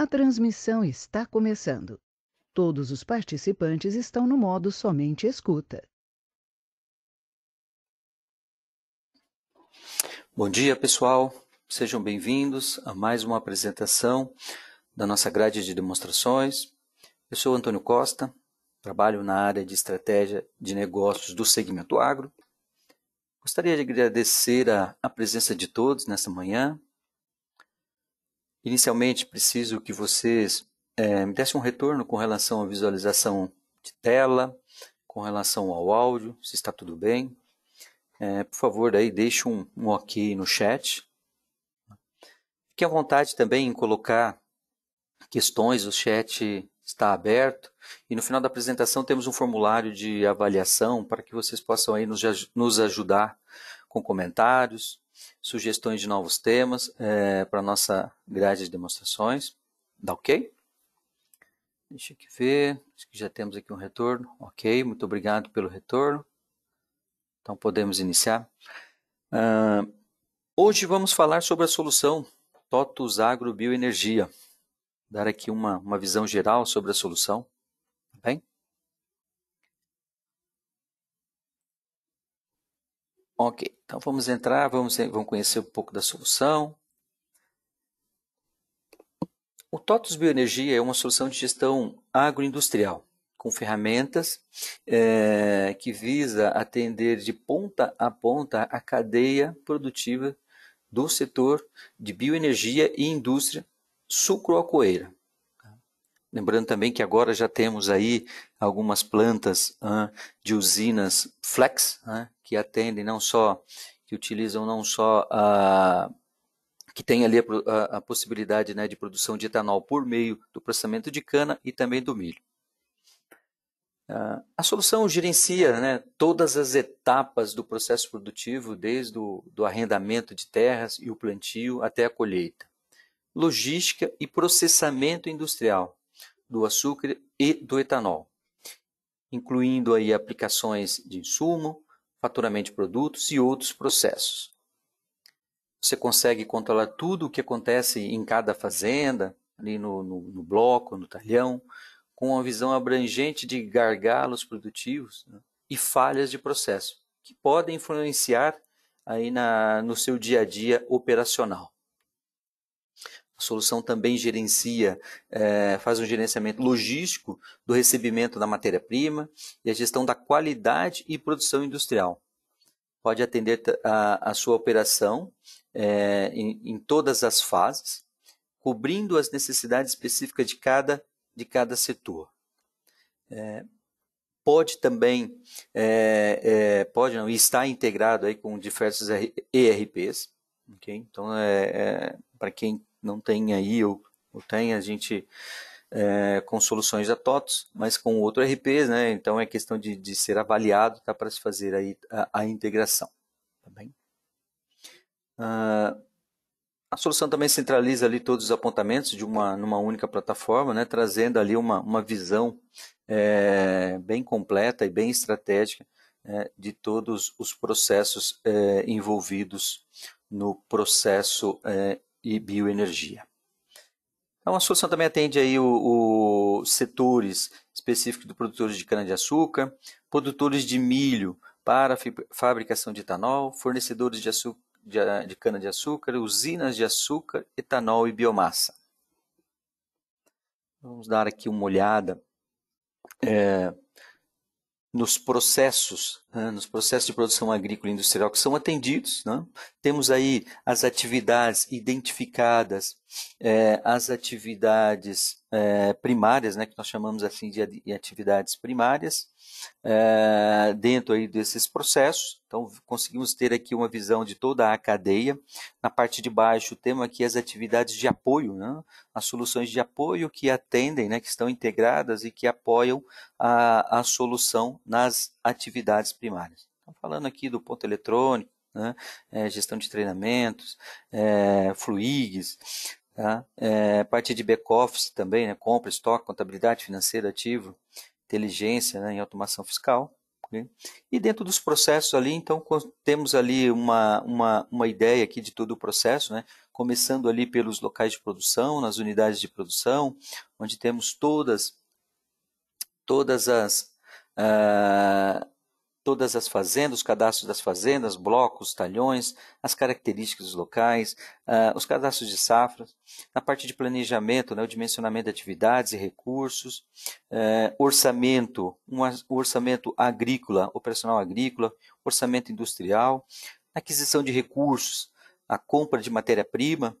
A transmissão está começando. Todos os participantes estão no modo somente escuta. Bom dia, pessoal. Sejam bem-vindos a mais uma apresentação da nossa grade de demonstrações. Eu sou Antônio Costa, trabalho na área de estratégia de negócios do segmento agro. Gostaria de agradecer a, a presença de todos nesta manhã, Inicialmente, preciso que vocês é, me dessem um retorno com relação à visualização de tela, com relação ao áudio, se está tudo bem. É, por favor, aí deixe um, um ok no chat. Fique à vontade também em colocar questões, o chat está aberto. E no final da apresentação temos um formulário de avaliação para que vocês possam aí nos, nos ajudar com comentários, sugestões de novos temas é, para nossa grade de demonstrações. Dá ok? Deixa eu ver. Acho que já temos aqui um retorno. Ok, muito obrigado pelo retorno. Então podemos iniciar. Uh, hoje vamos falar sobre a solução TOTUS Agro Bioenergia. Dar aqui uma, uma visão geral sobre a solução. Tá bem? Ok, então vamos entrar, vamos, vamos conhecer um pouco da solução. O TOTUS Bioenergia é uma solução de gestão agroindustrial, com ferramentas é, que visa atender de ponta a ponta a cadeia produtiva do setor de bioenergia e indústria sucroalcooeira. Lembrando também que agora já temos aí algumas plantas ah, de usinas flex, ah, que atendem não só, que utilizam não só a que tem ali a, a, a possibilidade né, de produção de etanol por meio do processamento de cana e também do milho. Ah, a solução gerencia né, todas as etapas do processo produtivo, desde o do arrendamento de terras e o plantio até a colheita. Logística e processamento industrial do açúcar e do etanol, incluindo aí aplicações de insumo, faturamento de produtos e outros processos. Você consegue controlar tudo o que acontece em cada fazenda, ali no, no, no bloco, no talhão, com uma visão abrangente de gargalos produtivos né, e falhas de processo, que podem influenciar aí na, no seu dia a dia operacional. A solução também gerencia, é, faz um gerenciamento logístico do recebimento da matéria-prima e a gestão da qualidade e produção industrial. Pode atender a, a sua operação é, em, em todas as fases, cobrindo as necessidades específicas de cada, de cada setor. É, pode também, é, é, pode não, está integrado aí com diversos ERPs, okay? Então, é, é, para quem não tem aí ou, ou tem, a gente é, com soluções da TOTS, mas com outro RP, né? Então é questão de, de ser avaliado, tá? Para se fazer aí a, a integração, tá bem? Uh, a solução também centraliza ali todos os apontamentos de uma numa única plataforma, né, trazendo ali uma, uma visão é, bem completa e bem estratégica é, de todos os processos é, envolvidos no processo é, e bioenergia. Então, a solução também atende aí os setores específicos de produtores de cana-de-açúcar, produtores de milho para fabricação de etanol, fornecedores de, de, de cana-de-açúcar, usinas de açúcar, etanol e biomassa. Vamos dar aqui uma olhada é, nos processos, né, nos processos de produção agrícola e industrial que são atendidos. Né? Temos aí as atividades identificadas, é, as atividades é, primárias, né, que nós chamamos assim de atividades primárias, é, dentro aí desses processos. Então, conseguimos ter aqui uma visão de toda a cadeia. Na parte de baixo, temos aqui as atividades de apoio, né? as soluções de apoio que atendem, né? que estão integradas e que apoiam a, a solução nas atividades primárias. Então, falando aqui do ponto eletrônico, né? é, gestão de treinamentos, é, eh, fluigs, tá? é, parte de back-office também, né? compra, estoque, contabilidade financeira, ativo, inteligência né, em automação fiscal. Okay? Né. E dentro dos processos ali, então, temos ali uma, uma, uma ideia aqui de todo o processo, né? começando ali pelos locais de produção, nas unidades de produção, onde temos todas, todas as, uh, todas as fazendas, os cadastros das fazendas, blocos, talhões, as características dos locais, uh, os cadastros de safras, na parte de planejamento, né, o dimensionamento de atividades e recursos, uh, orçamento, um orçamento agrícola, operacional agrícola, orçamento industrial, aquisição de recursos, a compra de matéria-prima,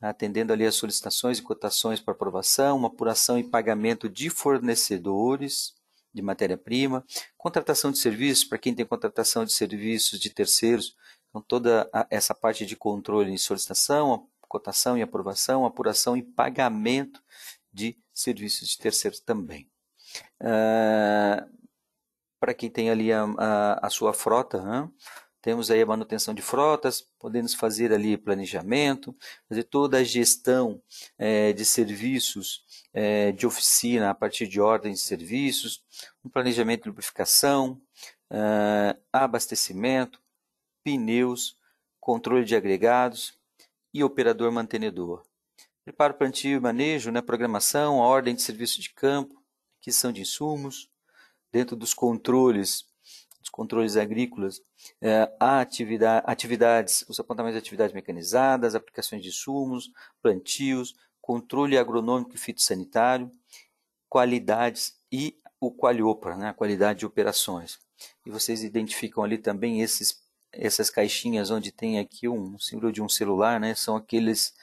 atendendo ali as solicitações e cotações para aprovação, uma apuração e pagamento de fornecedores, de matéria-prima, contratação de serviços, para quem tem contratação de serviços de terceiros, então toda a, essa parte de controle e solicitação, cotação e aprovação, apuração e pagamento de serviços de terceiros também. Uh, para quem tem ali a, a, a sua frota, hein? temos aí a manutenção de frotas, podemos fazer ali planejamento, fazer toda a gestão é, de serviços é, de oficina a partir de ordens de serviços, um planejamento de lubrificação, eh, abastecimento, pneus, controle de agregados e operador mantenedor. Preparo, plantio e manejo, né, programação, ordem de serviço de campo, aquisição de insumos, dentro dos controles, dos controles agrícolas, é, atividade, atividades, os apontamentos de atividades mecanizadas, aplicações de insumos, plantios, controle agronômico e fitossanitário, qualidades e o Qualiopra, né, a qualidade de operações. E vocês identificam ali também esses, essas caixinhas onde tem aqui um símbolo de um celular, né, são aqueles,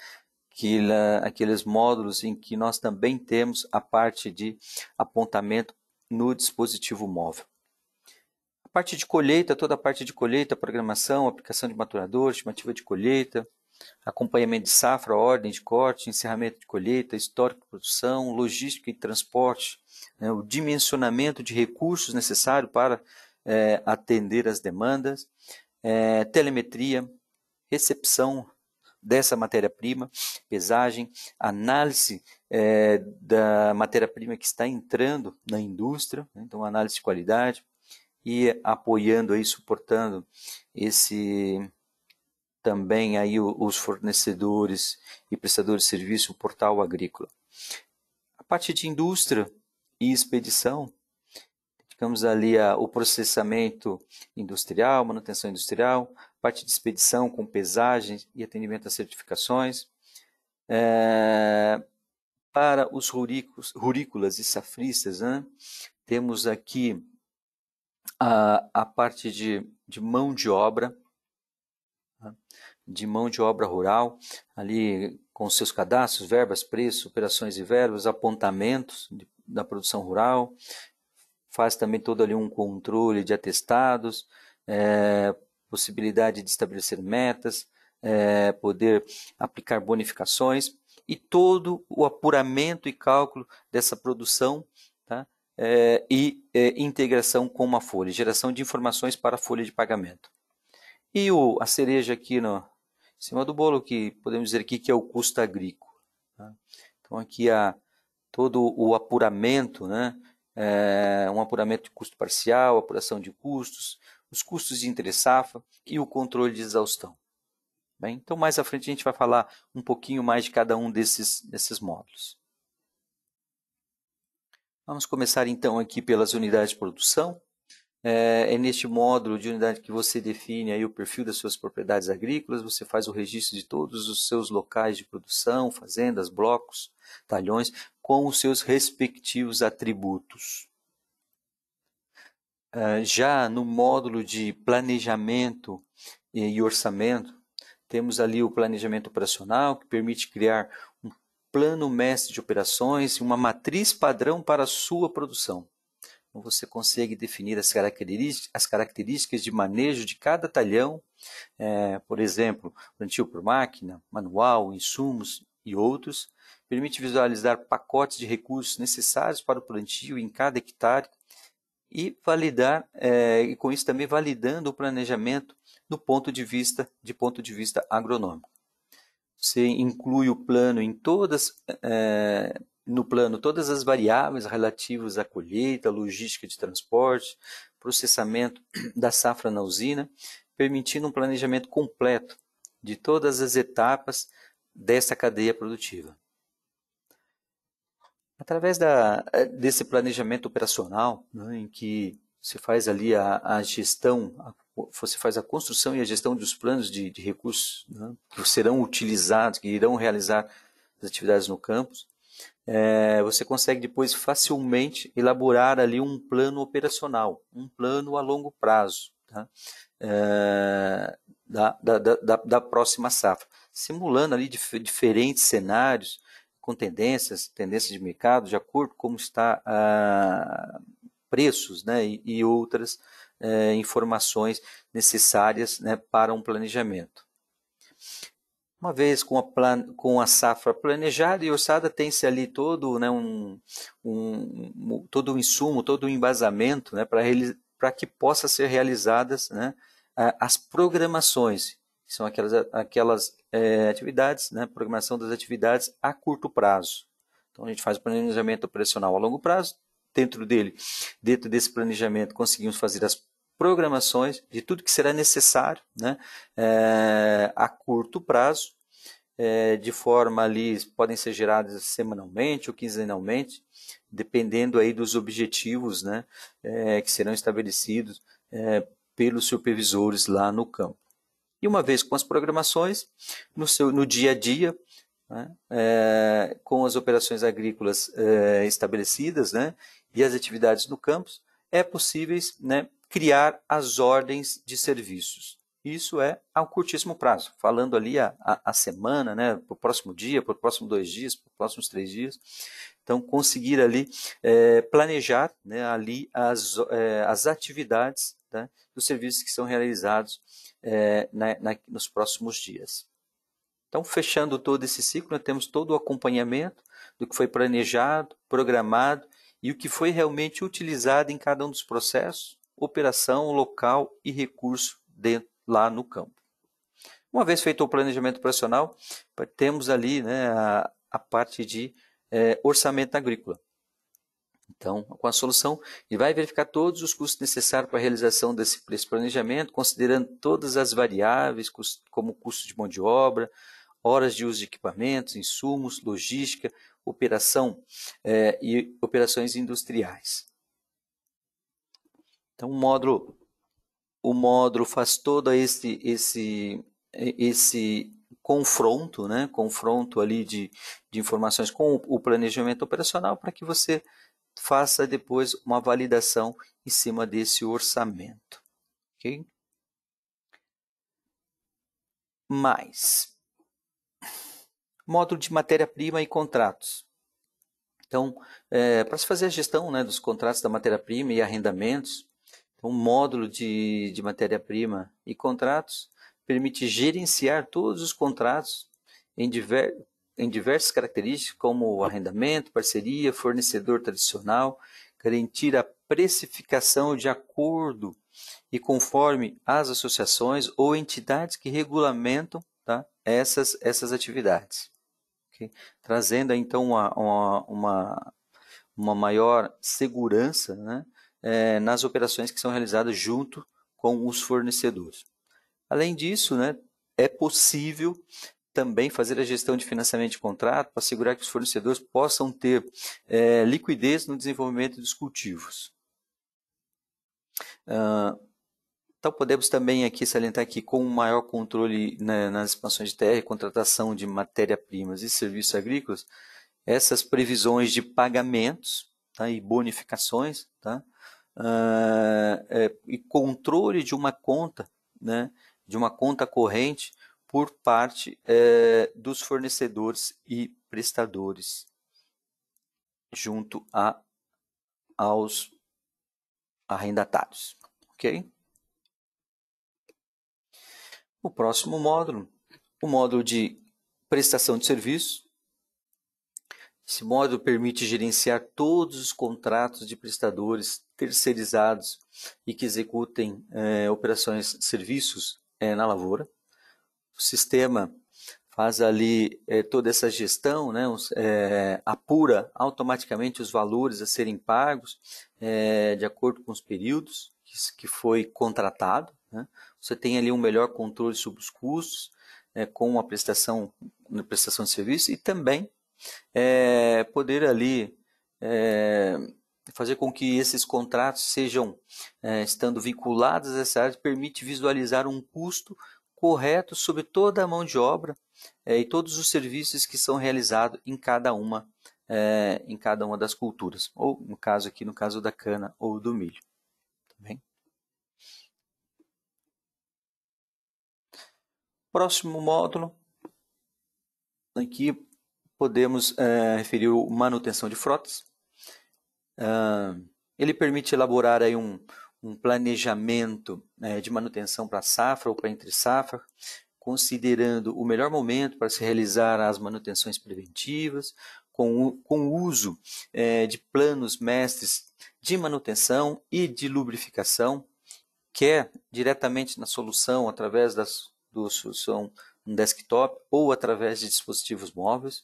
que, aqueles módulos em que nós também temos a parte de apontamento no dispositivo móvel. A parte de colheita, toda a parte de colheita, programação, aplicação de maturador, estimativa de colheita, acompanhamento de safra, ordem de corte, encerramento de colheita, histórico de produção, logística e transporte, né, o dimensionamento de recursos necessários para é, atender as demandas, é, telemetria, recepção dessa matéria-prima, pesagem, análise é, da matéria-prima que está entrando na indústria, né, então análise de qualidade e apoiando aí, suportando esse também aí os fornecedores e prestadores de serviço, o portal agrícola. A parte de indústria e expedição, digamos ali a, o processamento industrial, manutenção industrial, parte de expedição com pesagem e atendimento a certificações. É, para os ruricos, rurícolas e safristas, né? temos aqui a, a parte de, de mão de obra, de mão de obra rural, ali com seus cadastros, verbas, preços, operações e verbas, apontamentos de, da produção rural, faz também todo ali um controle de atestados, é, possibilidade de estabelecer metas, é, poder aplicar bonificações e todo o apuramento e cálculo dessa produção tá? É, e é, integração com uma folha, geração de informações para a folha de pagamento. E o, a cereja aqui no, cima do bolo, que podemos dizer aqui que é o custo agrícola. Tá? Então, aqui há todo o apuramento, né? É, um apuramento de custo parcial, apuração de custos, os custos de interessafa e o controle de exaustão. Bem, então, mais à frente, a gente vai falar um pouquinho mais de cada um desses, desses módulos. Vamos começar então aqui pelas unidades de produção. É, é, neste módulo de unidade que você define aí o perfil das suas propriedades agrícolas, você faz o registro de todos os seus locais de produção, fazendas, blocos, talhões, com os seus respectivos atributos. É, já no módulo de planejamento e orçamento, temos ali o planejamento operacional, que permite criar um plano mestre de operações e uma matriz padrão para a sua produção você consegue definir as características, as características de manejo de cada talhão, é, por exemplo, plantio por máquina, manual, insumos e outros. Permite visualizar pacotes de recursos necessários para o plantio em cada hectare e validar é, e com isso também validando o planejamento do ponto de vista de ponto de vista agronômico. Você inclui o plano em todas é, no plano todas as variáveis relativas à colheita, logística de transporte, processamento da safra na usina, permitindo um planejamento completo de todas as etapas dessa cadeia produtiva. Através da, eh, desse planejamento operacional, né, em que se faz ali a, a gestão, a, você faz a construção e a gestão dos planos de, de recursos né, que serão utilizados, que irão realizar as atividades no campus, é, você consegue depois facilmente elaborar ali um plano operacional, um plano a longo prazo tá? é, da, da, da, da, próxima safra, simulando ali dif diferentes cenários com tendências, tendências de mercado, de acordo com como está a ah, preços né, e, e outras é, informações necessárias né, para um planejamento. Uma vez com a, plan... com a safra planejada e orçada, tem-se ali todo né, um, um, um, todo um insumo, todo um embasamento né, para que possa ser realizadas né, as programações, que são aquelas, aquelas é, atividades, né, programação das atividades a curto prazo. Então, a gente faz o planejamento operacional a longo prazo, dentro dele, dentro desse planejamento, conseguimos fazer as programações, de tudo que será necessário né, é, a curto prazo, é, de forma ali, podem ser geradas semanalmente ou quinzenalmente, dependendo aí dos objetivos né, é, que serão estabelecidos pelos supervisores lá no campo. E uma vez com as programações, no, seu, no dia a dia, né, é, com as operações agrícolas é, estabelecidas né, e as atividades no campus, é possível, né, criar as ordens de serviços. Isso é a curtíssimo prazo, falando ali a, a, a semana, né, para o próximo dia, para o próximo dois dias, para os próximos três dias. Então, conseguir ali é, planejar né, ali as, é, as atividades né, dos serviços que são realizados é, na, na, nos próximos dias. Então, fechando todo esse ciclo, né, temos todo o acompanhamento do que foi planejado, programado e o que foi realmente utilizado em cada um dos processos operação, local e recurso de, lá no campo. Uma vez feito o planejamento operacional, temos ali né, a, a, parte de é, orçamento agrícola. Então, com a solução, ele vai verificar todos os custos necessários para a realização desse, planejamento, considerando todas as variáveis, como custo de mão de obra, horas de uso de equipamentos, insumos, logística, operação é, e operações industriais. Então o módulo o módulo faz todo esse esse esse confronto, né? Confronto ali de, de informações com o planejamento operacional para que você faça depois uma validação em cima desse orçamento, ok? Mais módulo de matéria-prima e contratos. Então, é, para se fazer a gestão né, dos contratos da matéria-prima e arrendamentos, um módulo de, de matéria-prima e contratos, permite gerenciar todos os contratos em, diver, em diversas características, como arrendamento, parceria, fornecedor tradicional, garantir a precificação de acordo e conforme as associações ou entidades que regulamentam tá, essas, essas atividades. Okay? Trazendo então uma, uma, uma, maior segurança né, é, nas operações que são realizadas junto com os fornecedores. Além disso, né, é possível também fazer a gestão de financiamento de contrato para assegurar que os fornecedores possam ter é, liquidez no desenvolvimento dos cultivos. Ah, então podemos também aqui salientar que com maior controle né, nas expansões de terra e contratação de matéria-primas e serviços agrícolas, essas previsões de pagamentos tá? e bonificações, tá? Uh, é, e controle de uma conta, né? de uma conta corrente por parte é, dos fornecedores e prestadores junto a, aos arrendatários, ok? O próximo módulo, o módulo de prestação de serviço, esse módulo permite gerenciar todos os contratos de prestadores terceirizados e que executem eh, operações, serviços eh, na lavoura. O sistema faz ali eh, toda essa gestão, né, os, eh, apura automaticamente os valores a serem pagos de acordo com os períodos que, que foi contratado. Né. Você tem ali um melhor controle sobre os custos com a prestação, prestação de serviço e também é, poder ali é, fazer com que esses contratos sejam, é, estando vinculados a essa área, permite visualizar um custo correto sobre toda a mão de obra é, e todos os serviços que são realizados em cada uma é, em cada uma das culturas, ou no caso aqui, no caso da cana ou do milho. Tá bem? Próximo módulo, aqui podemos é, referir o manutenção de frotas. Ah, ele permite elaborar aí um, um planejamento né, de manutenção para safra ou para entre safra, considerando o melhor momento para se realizar as manutenções preventivas, com o, com o uso é, de planos mestres de manutenção e de lubrificação, quer é diretamente na solução através das, do solução no desktop ou através de dispositivos móveis.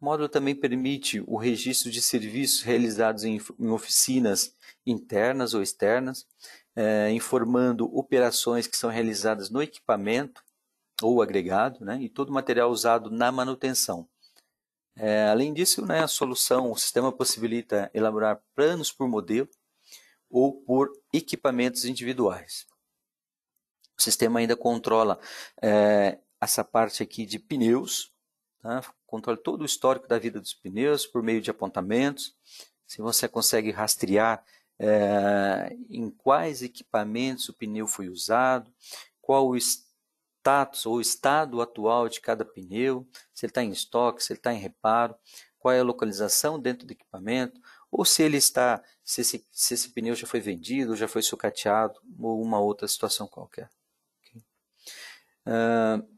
O módulo também permite o registro de serviços realizados em, em oficinas internas ou externas, é, informando operações que são realizadas no equipamento ou agregado né, e todo o material usado na manutenção. É, além disso, né, a solução, o sistema possibilita elaborar planos por modelo ou por equipamentos individuais. O sistema ainda controla é, essa parte aqui de pneus, né? Controla todo o histórico da vida dos pneus por meio de apontamentos. Se você consegue rastrear é, em quais equipamentos o pneu foi usado, qual o status ou estado atual de cada pneu, se ele está em estoque, se ele está em reparo, qual é a localização dentro do equipamento, ou se ele está, se esse, se esse pneu já foi vendido, já foi sucateado, ou uma outra situação qualquer. Okay? Uh,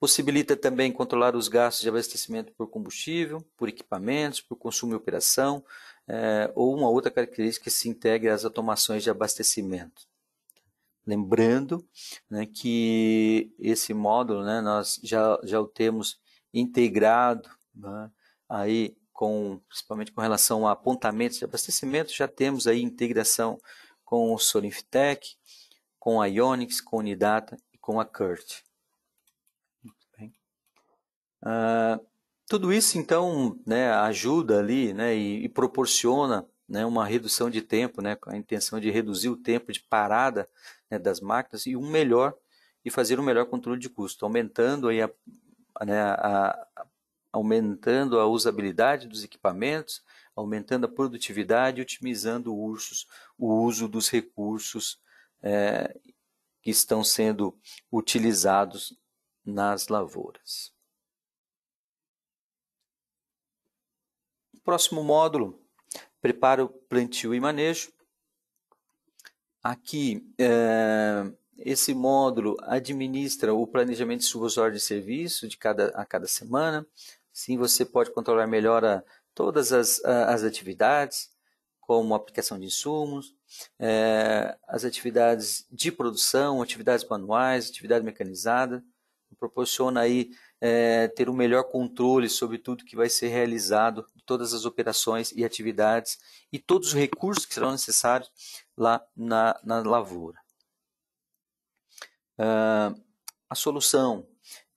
Possibilita também controlar os gastos de abastecimento por combustível, por equipamentos, por consumo e operação, é, ou uma outra característica que se integre às automações de abastecimento. Lembrando né, que esse módulo né, nós já, já o temos integrado né, aí com, principalmente com relação a apontamentos de abastecimento, já temos aí integração com o Solinftec, com a Ionix, com o Unidata e com a CURT. Uh, tudo isso, então, né, ajuda ali né, e, e proporciona né, uma redução de tempo, né, com a intenção de reduzir o tempo de parada né, das máquinas e um melhor e fazer um melhor controle de custo, aumentando aí a, né, a, aumentando a usabilidade dos equipamentos, aumentando a produtividade, otimizando ursos, o uso dos recursos é, que estão sendo utilizados nas lavouras. Próximo módulo, preparo, plantio e manejo. Aqui, é, esse módulo administra o planejamento supervisório de serviço de cada, a cada semana. Sim, você pode controlar melhor a, todas as, as atividades, como aplicação de insumos, é, as atividades de produção, atividades manuais, atividade mecanizada, proporciona aí é, ter um melhor controle sobre tudo que vai ser realizado todas as operações e atividades e todos os recursos que serão necessários lá na, na lavoura. Uh, a solução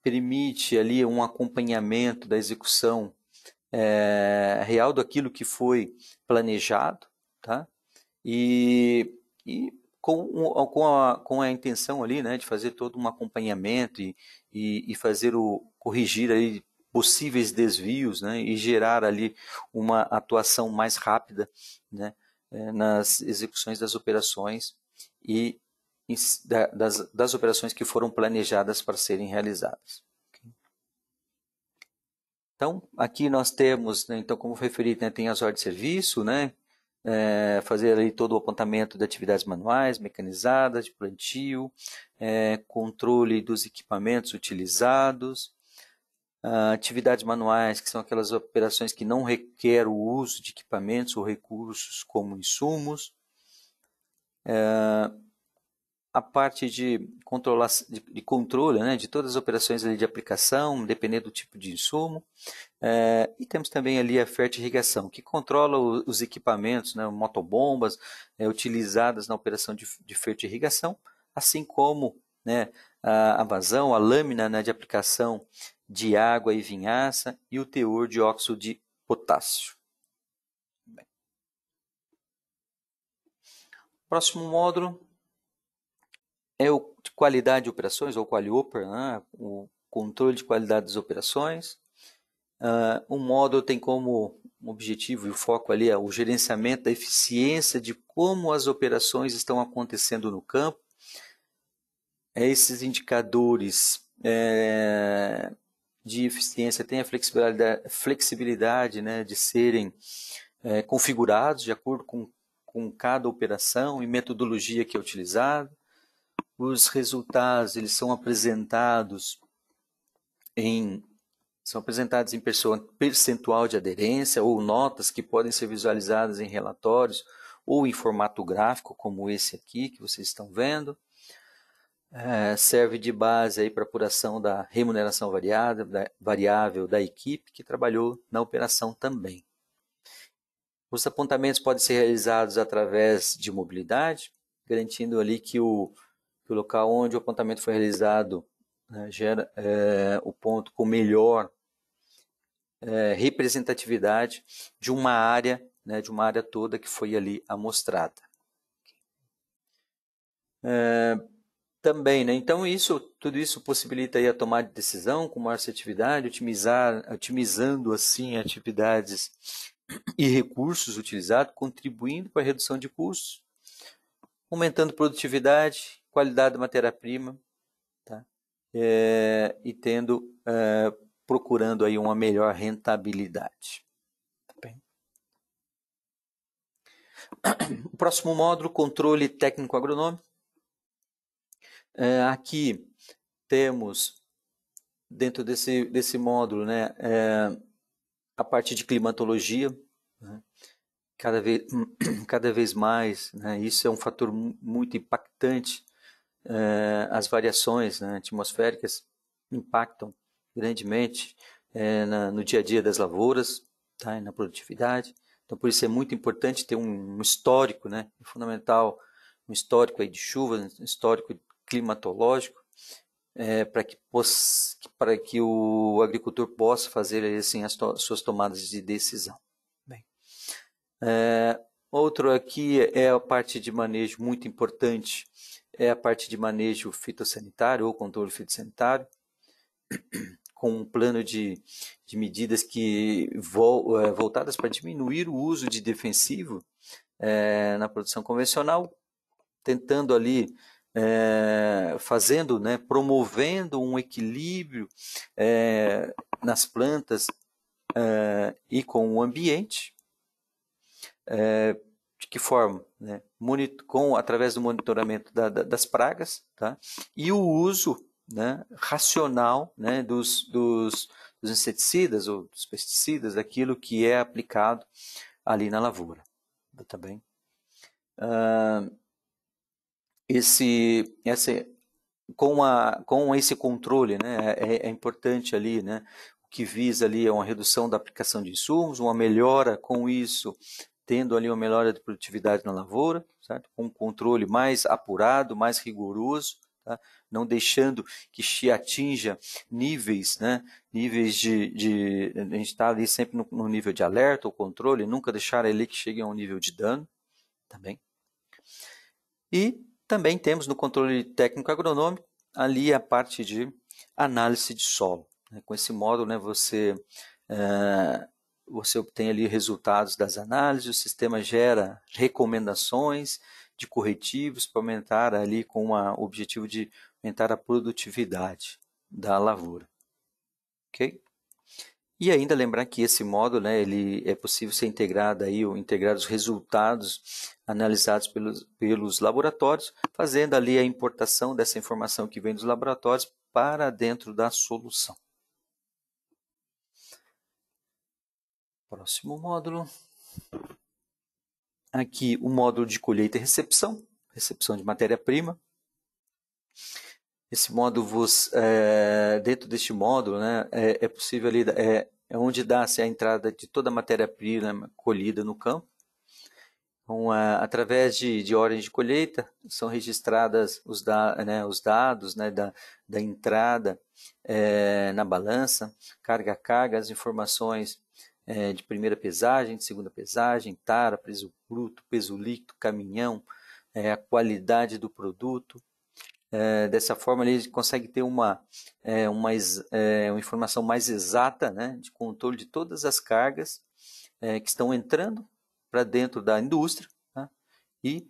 permite ali um acompanhamento da execução é, real daquilo que foi planejado, tá? E, e com, com, a, com a intenção ali, né, de fazer todo um acompanhamento e, e, e fazer o corrigir aí possíveis desvios né, e gerar ali uma atuação mais rápida né, eh, nas execuções das operações e das, das operações que foram planejadas para serem realizadas. Então, aqui nós temos, né, então, como referido, né, tem as ordens de serviço, né, é, fazer ali todo o apontamento de atividades manuais, mecanizadas, de plantio, é, controle dos equipamentos utilizados, Uh, atividades manuais, que são aquelas operações que não requer o uso de equipamentos ou recursos como insumos. Uh, a parte de, controlar, de, de controle né, de todas as operações ali de aplicação, dependendo do tipo de insumo. É, e temos também ali a fertirrigação, que controla o, os equipamentos, né, motobombas é, utilizadas na operação de, de fertirrigação, assim como né, a, a vazão, a lâmina né, de aplicação de água e vinhaça e o teor de óxido de potássio. Bem. Próximo módulo é o de qualidade de operações, ou QualiOper, né? o controle de qualidade das operações. Uh, módulo tem como objetivo e o foco ali é o gerenciamento da eficiência de como as operações estão acontecendo no campo. É esses indicadores é, de eficiência tem a flexibilidade, flexibilidade né, de serem é, configurados de acordo com, com cada operação e metodologia que é utilizada. Os resultados eles são apresentados em são apresentados em percentual de aderência ou notas que podem ser visualizadas em relatórios ou em formato gráfico como esse aqui que vocês estão vendo. É, serve de base aí para apuração da remuneração variável da, variável da equipe que trabalhou na operação também. Os apontamentos podem ser realizados através de mobilidade, garantindo ali que o, que o local onde o apontamento foi realizado né, gera é, o ponto com melhor é, representatividade de uma área, né, de uma área toda que foi ali amostrada. É, também, né? Então isso, tudo isso possibilita aí a tomada de decisão com maior assertividade, otimizar, otimizando assim atividades e recursos utilizados, contribuindo para a redução de custos, aumentando produtividade, qualidade da matéria-prima, tá? É, e tendo, é, procurando aí uma melhor rentabilidade. Tá o próximo módulo, controle técnico agronômico. É, aqui temos, dentro desse, desse módulo, né, é, a parte de climatologia. Né? Cada, vez, cada vez mais, né, isso é um fator muito impactante. É, as variações né, atmosféricas impactam grandemente é, na, no dia a dia das lavouras tá, e na produtividade. Então, por isso é muito importante ter um, um histórico, né, fundamental, um histórico aí de chuvas, um histórico climatológico é, para que, para que o agricultor possa fazer assim, as to suas tomadas de decisão. Bem, é, outro aqui é a parte de manejo muito importante, é a parte de manejo fitossanitário ou controle fitossanitário, com um plano de, de medidas que é, voltadas para diminuir o uso de defensivo é, na produção convencional, tentando ali é, fazendo, né, promovendo um equilíbrio é, nas plantas é, e com o ambiente. de que forma? Né? com, através do monitoramento da, da, das pragas tá? e o uso né, racional né, dos, dos, dos inseticidas ou dos pesticidas, daquilo que é aplicado ali na lavoura. Tá bem? Ah, esse, essa, com, a, com esse controle, né, é, é, é importante ali, né, o que visa ali é uma redução da aplicação de insumos, uma melhora com isso, tendo ali uma melhora de produtividade na lavoura, certo? com um controle mais apurado, mais rigoroso, tá? não deixando que se atinja níveis, né? níveis de, de a gente está ali sempre no, no, nível de alerta ou controle, nunca deixar ele que chegue a um nível de dano, também. Tá e também temos no controle técnico agronômico ali a parte de análise de solo. Né? Com esse módulo, né, você, é, você obtém ali resultados das análises, o sistema gera recomendações de corretivos para aumentar ali com uma, o objetivo de aumentar a produtividade da lavoura. ok? E ainda lembrar que esse módulo, né, ele é possível ser integrado aí, ou integrar os resultados analisados pelos, pelos laboratórios, fazendo ali a importação dessa informação que vem dos laboratórios para dentro da solução. Próximo módulo. Aqui o módulo de colheita e recepção, recepção de matéria-prima. Esse módulo é, eh, dentro deste módulo, né, é, é possível ali, é, é onde dá-se a entrada de toda a matéria-prima colhida no campo. Então, através de, de ordens de colheita, são registradas os, da, né, os dados né, da, da entrada é, na balança, carga a carga, as informações é, de primeira pesagem, de segunda pesagem, tara, peso bruto, peso líquido, caminhão, é, a qualidade do produto, é, dessa forma, ele consegue ter uma, é, uma, eh, uma, informação mais exata né, de controle de todas as cargas que estão entrando para dentro da indústria né, e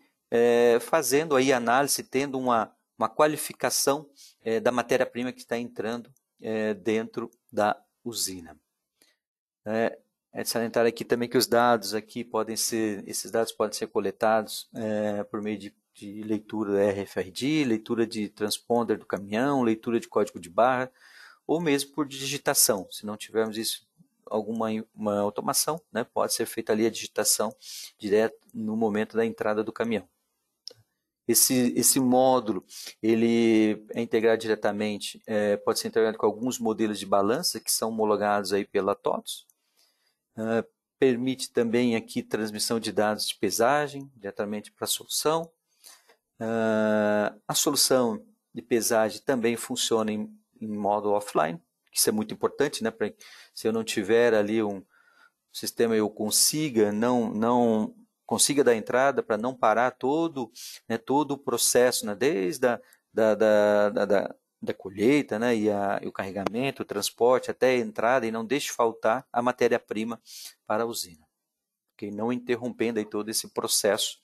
fazendo aí análise, tendo uma, uma qualificação da matéria-prima que está entrando dentro da usina. É, é salientar aqui também que os dados aqui podem ser, esses dados podem ser coletados é, por meio de de leitura RFID, leitura de transponder do caminhão, leitura de código de barra, ou mesmo por digitação. Se não tivermos isso, alguma uma automação, né, pode ser feita ali a digitação direto no momento da entrada do caminhão. Esse, esse módulo ele é integrado diretamente, é, pode ser integrado com alguns modelos de balança que são homologados aí pela TOTS. Ah, permite também aqui transmissão de dados de pesagem diretamente para a solução. Uh, a solução de pesagem também funciona em, em modo offline, que isso é muito importante, né? Pra, se eu não tiver ali um sistema, eu consiga não não consiga dar entrada para não parar todo né, todo o processo, né? Desde a, da, da, da, da da colheita, né, e, a, e, o carregamento, o transporte até a entrada e não deixe faltar a matéria-prima para a usina, okay? não interrompendo aí todo esse processo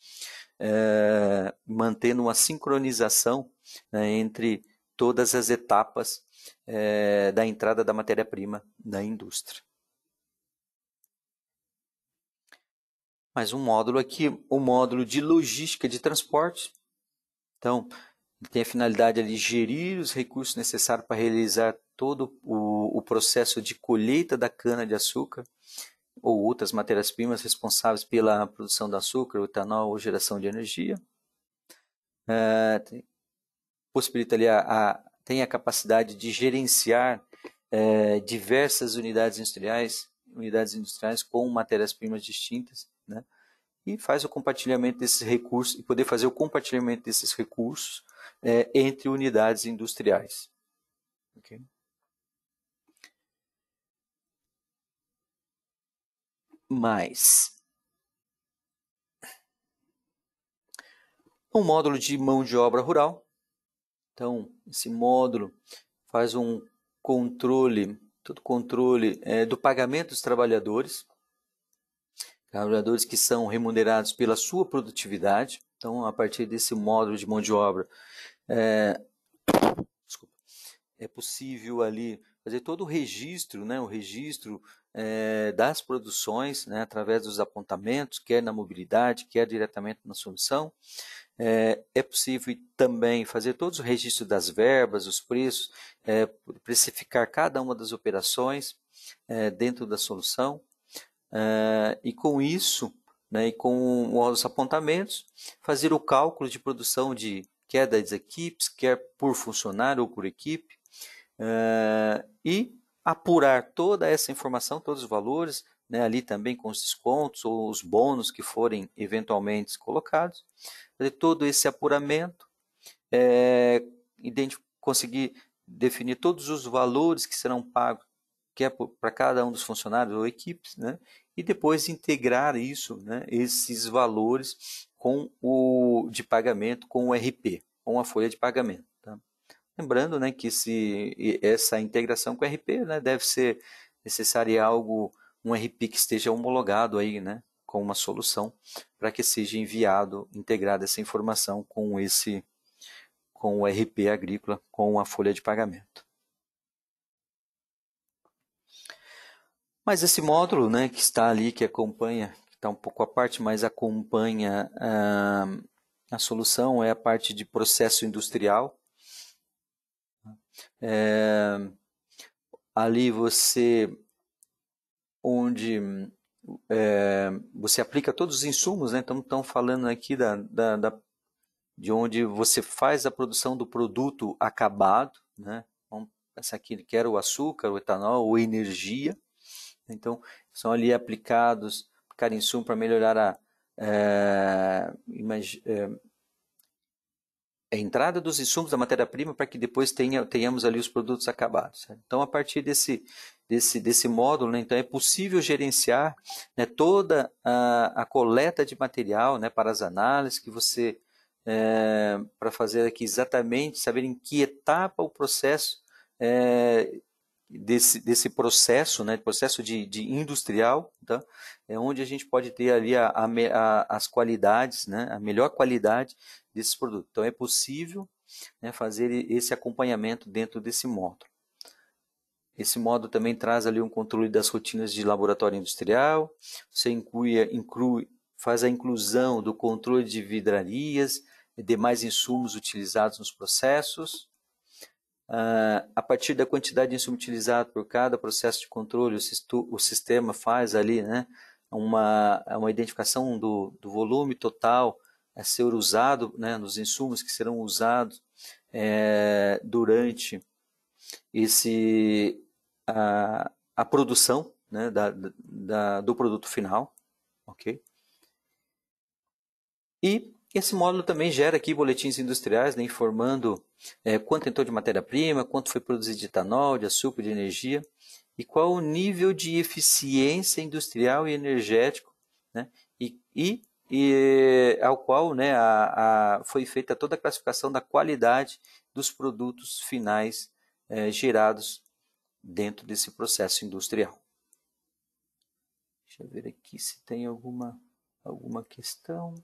é, mantendo uma sincronização né, entre todas as etapas é, da entrada da matéria-prima na indústria. Mais um módulo aqui, o módulo de logística de transporte. Então, tem a finalidade de gerir os recursos necessários para realizar todo o, o processo de colheita da cana-de-açúcar ou outras matérias-primas responsáveis pela produção do açúcar, o etanol ou geração de energia. É, possibilita ali a, a, tem a capacidade de gerenciar é, diversas unidades industriais, unidades industriais com matérias-primas distintas, né? E faz o compartilhamento desses recursos e poder fazer o compartilhamento desses recursos é, entre unidades industriais. Okay? mais. Um módulo de mão de obra rural. Então, esse módulo faz um controle, todo controle é, do pagamento dos trabalhadores, trabalhadores que são remunerados pela sua produtividade. Então, a partir desse módulo de mão de obra, é, desculpa, é possível ali fazer todo o registro, né, o registro é, das produções né, através dos apontamentos, quer na mobilidade, quer diretamente na solução. É, eh, é possível também fazer todos os registros das verbas, os preços, é, precificar cada uma das operações dentro da solução. e com isso, né, e com os apontamentos, fazer o cálculo de produção de quer das equipes, quer por funcionário ou por equipe, uh, e apurar toda essa informação, todos os valores, né, ali também com os descontos ou os bônus que forem eventualmente colocados, fazer todo esse apuramento, é, conseguir definir todos os valores que serão pagos, que é para cada um dos funcionários ou equipes, né, e depois integrar isso, né, esses valores com o de pagamento com o RP, com a folha de pagamento. Lembrando né, que esse, essa integração com o RP né, deve ser necessária algo, um RP que esteja homologado aí, né, com uma solução, para que seja enviado, integrada essa informação com esse com o RP agrícola, com a folha de pagamento. Mas esse módulo né, que está ali, que acompanha, que está um pouco à parte, mas acompanha ah, a solução, é a parte de processo industrial, é, ali você onde é, você aplica todos os insumos, né? então estão falando aqui da, da, da, de onde você faz a produção do produto acabado, né? Vamos pensar aqui, quer o açúcar, o etanol ou energia. Então, são ali aplicados, aplicar insumo para melhorar a, é, é, a entrada dos insumos, da matéria-prima, para que depois tenha, tenhamos ali os produtos acabados. Certo? Então, a partir desse, desse, desse módulo, né, então é possível gerenciar né, toda a, a, coleta de material né, para as análises que você, é, para fazer aqui exatamente, saber em que etapa o processo é, desse, desse processo, né, processo de, de industrial, tá? é onde a gente pode ter ali a, a, a, as qualidades, né, a melhor qualidade desses produtos. Então é possível né, fazer esse acompanhamento dentro desse módulo. Esse modo também traz ali um controle das rotinas de laboratório industrial, você inclui, inclui, faz a inclusão do controle de vidrarias e demais insumos utilizados nos processos, ah, a partir da quantidade de insumo utilizado por cada processo de controle, o, sistema faz ali né, uma, uma identificação do, do volume total a ser usado, né, nos insumos que serão usados é, durante esse, a, a produção né, da, da, do produto final. ok? E esse módulo também gera aqui boletins industriais, né, informando é, quanto entrou de matéria-prima, quanto foi produzido de etanol, de açúcar, de energia, e qual o nível de eficiência industrial e energético, né, e, e, e ao qual né, a, a, foi feita toda a classificação da qualidade dos produtos finais é, gerados dentro desse processo industrial. Deixa eu ver aqui se tem alguma, alguma questão.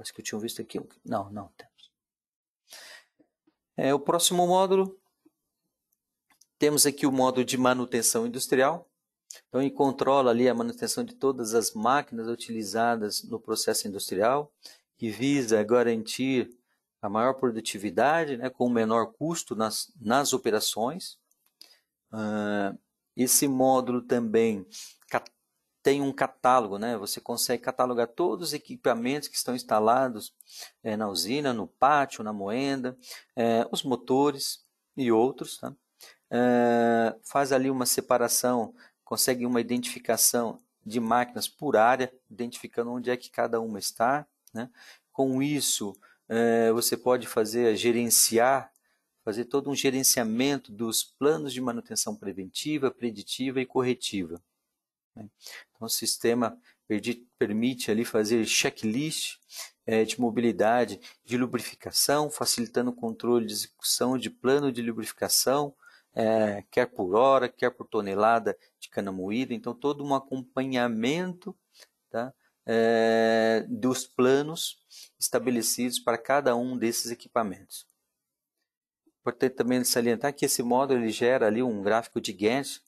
Parece que eu tinha visto aqui. Não, não temos. É, o próximo módulo. Temos aqui o módulo de manutenção industrial. Então, ele controla ali a manutenção de todas as máquinas utilizadas no processo industrial, que visa garantir a maior produtividade né, com o menor custo nas, nas operações. Uh, esse módulo também tem um catálogo, né? Você consegue catalogar todos os equipamentos que estão instalados é, na usina, no pátio, na moenda, é, os motores e outros. Tá? É, faz ali uma separação, consegue uma identificação de máquinas por área, identificando onde é que cada uma está. Né? Com isso, você pode fazer gerenciar fazer todo um gerenciamento dos planos de manutenção preventiva, preditiva e corretiva. Né? Então, o sistema permite ali fazer checklist eh, de mobilidade, de lubrificação, facilitando o controle de execução de plano de lubrificação, é, quer por hora, quer por tonelada de cana moída. Então, todo um acompanhamento tá, é, dos planos estabelecidos para cada um desses equipamentos. Importante também salientar que esse módulo ele gera ali um gráfico de Gantt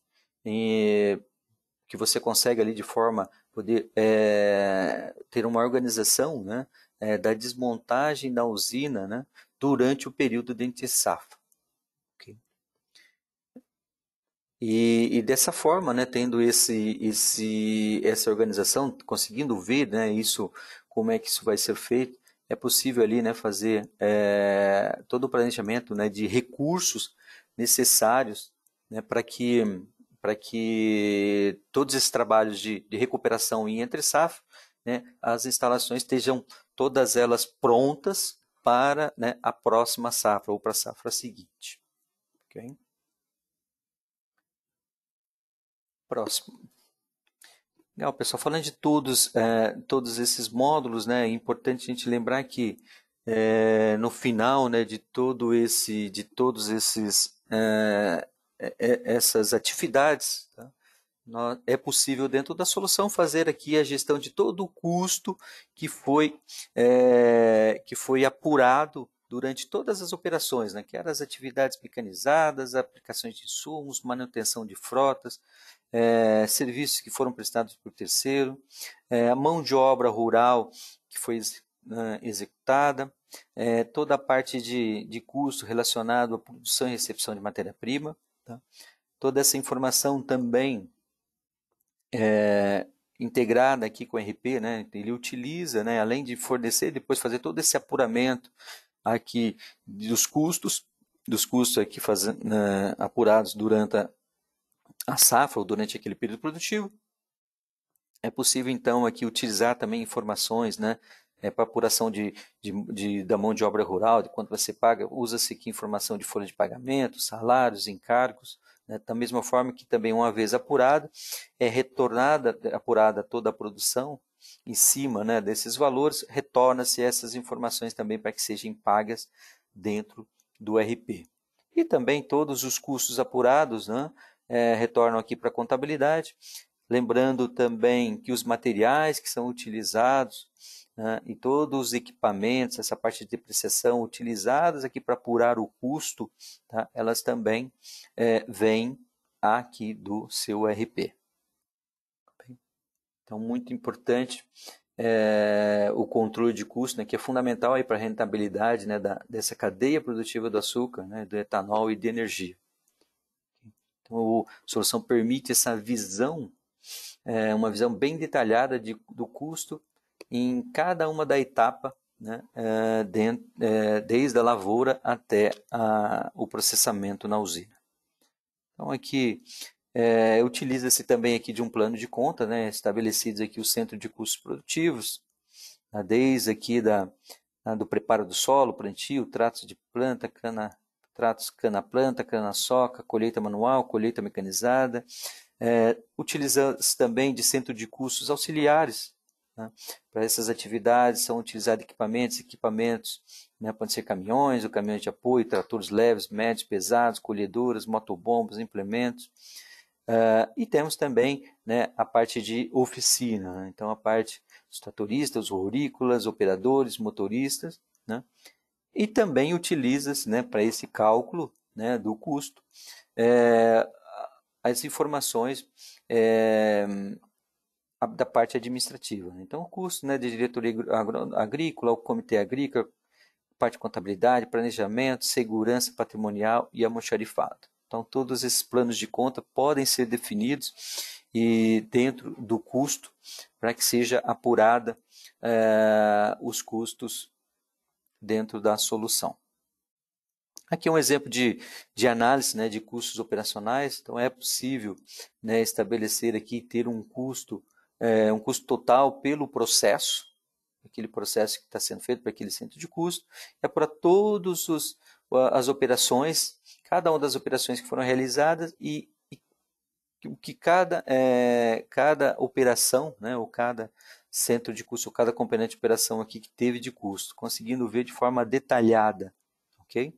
que você consegue ali de forma poder é, ter uma organização né, é, da desmontagem da usina né, durante o período de entre-safra. E, e, dessa forma, né, tendo esse, esse, essa organização, conseguindo ver né, isso, como é que isso vai ser feito, é possível ali né, fazer é, todo o planejamento né, de recursos necessários né, para que para que todos esses trabalhos de, de recuperação em entre safra, né, as instalações estejam todas elas prontas para né, a próxima safra ou para a safra seguinte. Okay? Próximo. Legal, pessoal. Falando de todos, é, todos esses módulos, né, é importante a gente lembrar que é, no final né, de, todo esse, de todos esses é, é, é, essas atividades, tá? é possível dentro da solução fazer aqui a gestão de todo o custo que foi, é, que foi apurado durante todas as operações, né? que eram as atividades mecanizadas, aplicações de insumos, manutenção de frotas, é, serviços que foram prestados por terceiro, é, a mão de obra rural que foi executada, é, toda a parte de, de custo relacionado à produção e recepção de matéria-prima, Tá? Toda essa informação também é integrada aqui com o RP, né? ele utiliza, né? além de fornecer, depois fazer todo esse apuramento aqui dos custos, dos custos aqui faz, né, apurados durante a, a safra ou durante aquele período produtivo, é possível então aqui utilizar também informações né, é, né, para apuração de, de, de, da mão de obra rural, de quanto você paga, usa-se aqui informação de folha de pagamento, salários, encargos, né? da mesma forma que também, uma vez apurada, é retornada, apurada toda a produção em cima né, desses valores, retorna-se essas informações também para que sejam pagas dentro do RP. E também todos os custos apurados né, é, retornam aqui para a contabilidade, lembrando também que os materiais que são utilizados né, e todos os equipamentos, essa parte de depreciação utilizadas aqui para apurar o custo, tá, elas também é, vêm aqui do seu RP. Então, muito importante é, o controle de custo, né, que é fundamental para a rentabilidade né, da, dessa cadeia produtiva do açúcar, né, do etanol e de energia. Então, a solução permite essa visão, é, uma visão bem detalhada de, do custo em cada uma da etapa, né, é, é, desde a lavoura até a, o processamento na usina. Então aqui é, eh, utiliza-se também aqui de um plano de conta, né, estabelecidos aqui o centro de custos produtivos, né, desde aqui da, né, do preparo do solo, plantio, tratos de planta, cana, tratos cana-planta, cana-soca, colheita manual, colheita mecanizada, é, utiliza-se também de centro de custos auxiliares, né? Para essas atividades são utilizados equipamentos, equipamentos né? podem ser caminhões, ou caminhões de apoio, tratores leves, médios, pesados, colhedoras, motobombas, implementos. Uh, e temos também né, a parte de oficina, né? então a parte dos tratoristas, horrícolas, operadores, motoristas, né? e também utiliza-se né, para esse cálculo né, do custo é, as informações é, da parte administrativa. Né? Então, o custo né, de diretoria agrícola, o comitê agrícola, parte de contabilidade, planejamento, segurança patrimonial e almoxarifado. Então, todos esses planos de conta podem ser definidos e dentro do custo para que seja apurada eh, os custos dentro da solução. Aqui é um exemplo de, de análise né, de custos operacionais. Então, é possível né, estabelecer aqui ter um custo é, um custo total pelo processo, aquele processo que está sendo feito para aquele centro de custo, é para todas as operações, cada uma das operações que foram realizadas e o que cada, é, cada operação, né, ou cada centro de custo, ou cada componente de operação aqui que teve de custo, conseguindo ver de forma detalhada, ok?